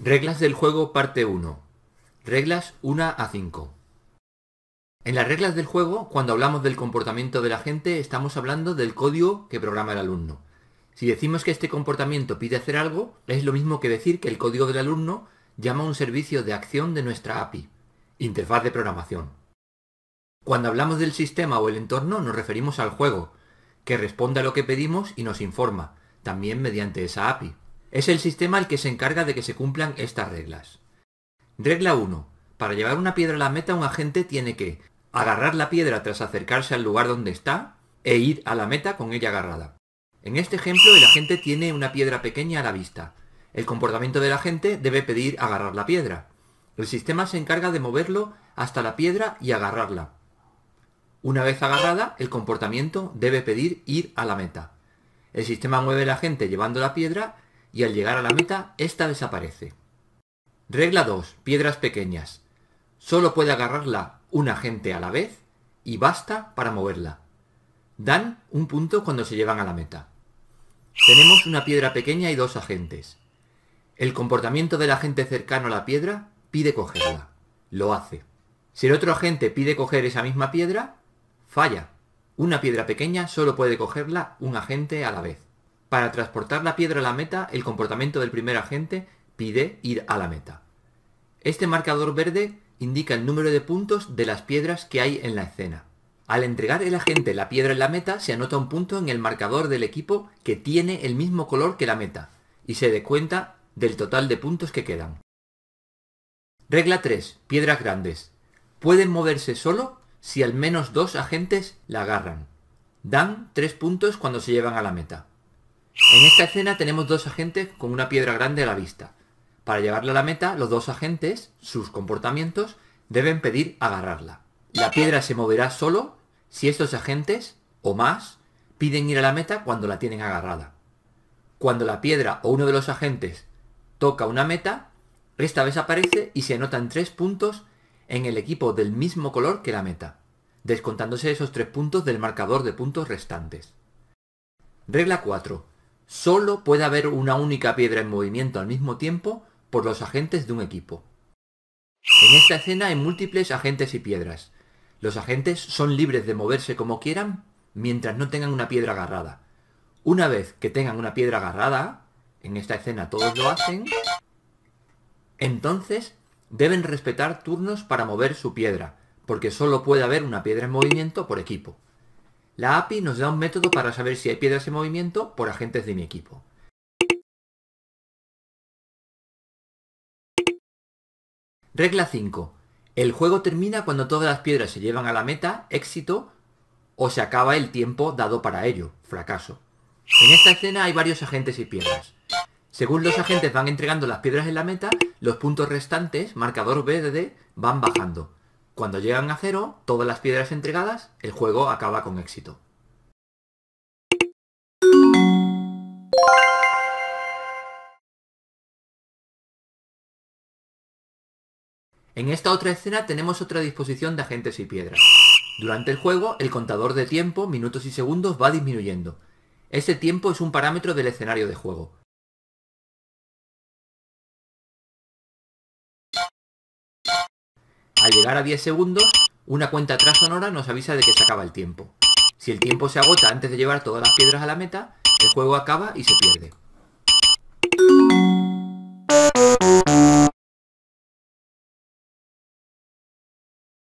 Reglas del juego parte 1. Reglas 1 a 5. En las reglas del juego, cuando hablamos del comportamiento de la gente, estamos hablando del código que programa el alumno. Si decimos que este comportamiento pide hacer algo, es lo mismo que decir que el código del alumno llama a un servicio de acción de nuestra API, interfaz de programación. Cuando hablamos del sistema o el entorno, nos referimos al juego, que responde a lo que pedimos y nos informa, también mediante esa API. Es el sistema el que se encarga de que se cumplan estas reglas. Regla 1. Para llevar una piedra a la meta, un agente tiene que agarrar la piedra tras acercarse al lugar donde está e ir a la meta con ella agarrada. En este ejemplo, el agente tiene una piedra pequeña a la vista. El comportamiento del agente debe pedir agarrar la piedra. El sistema se encarga de moverlo hasta la piedra y agarrarla. Una vez agarrada, el comportamiento debe pedir ir a la meta. El sistema mueve al agente llevando la piedra y al llegar a la meta, esta desaparece. Regla 2. Piedras pequeñas. Solo puede agarrarla un agente a la vez y basta para moverla. Dan un punto cuando se llevan a la meta. Tenemos una piedra pequeña y dos agentes. El comportamiento del agente cercano a la piedra pide cogerla. Lo hace. Si el otro agente pide coger esa misma piedra, falla. Una piedra pequeña solo puede cogerla un agente a la vez. Para transportar la piedra a la meta, el comportamiento del primer agente pide ir a la meta. Este marcador verde indica el número de puntos de las piedras que hay en la escena. Al entregar el agente la piedra en la meta, se anota un punto en el marcador del equipo que tiene el mismo color que la meta, y se dé cuenta del total de puntos que quedan. Regla 3. Piedras grandes. Pueden moverse solo si al menos dos agentes la agarran. Dan tres puntos cuando se llevan a la meta. En esta escena tenemos dos agentes con una piedra grande a la vista. Para llevarla a la meta, los dos agentes, sus comportamientos, deben pedir agarrarla. La piedra se moverá solo si estos agentes, o más, piden ir a la meta cuando la tienen agarrada. Cuando la piedra o uno de los agentes toca una meta, esta vez aparece y se anotan tres puntos en el equipo del mismo color que la meta, descontándose esos tres puntos del marcador de puntos restantes. Regla 4 solo puede haber una única piedra en movimiento al mismo tiempo por los agentes de un equipo. En esta escena hay múltiples agentes y piedras. Los agentes son libres de moverse como quieran mientras no tengan una piedra agarrada. Una vez que tengan una piedra agarrada, en esta escena todos lo hacen, entonces deben respetar turnos para mover su piedra, porque solo puede haber una piedra en movimiento por equipo. La API nos da un método para saber si hay piedras en movimiento por agentes de mi equipo. Regla 5. El juego termina cuando todas las piedras se llevan a la meta, éxito, o se acaba el tiempo dado para ello, fracaso. En esta escena hay varios agentes y piedras. Según los agentes van entregando las piedras en la meta, los puntos restantes, marcador BDD, van bajando. Cuando llegan a cero, todas las piedras entregadas, el juego acaba con éxito. En esta otra escena tenemos otra disposición de agentes y piedras. Durante el juego, el contador de tiempo, minutos y segundos, va disminuyendo. Ese tiempo es un parámetro del escenario de juego. al llegar a 10 segundos, una cuenta atrás sonora nos avisa de que se acaba el tiempo. Si el tiempo se agota antes de llevar todas las piedras a la meta, el juego acaba y se pierde.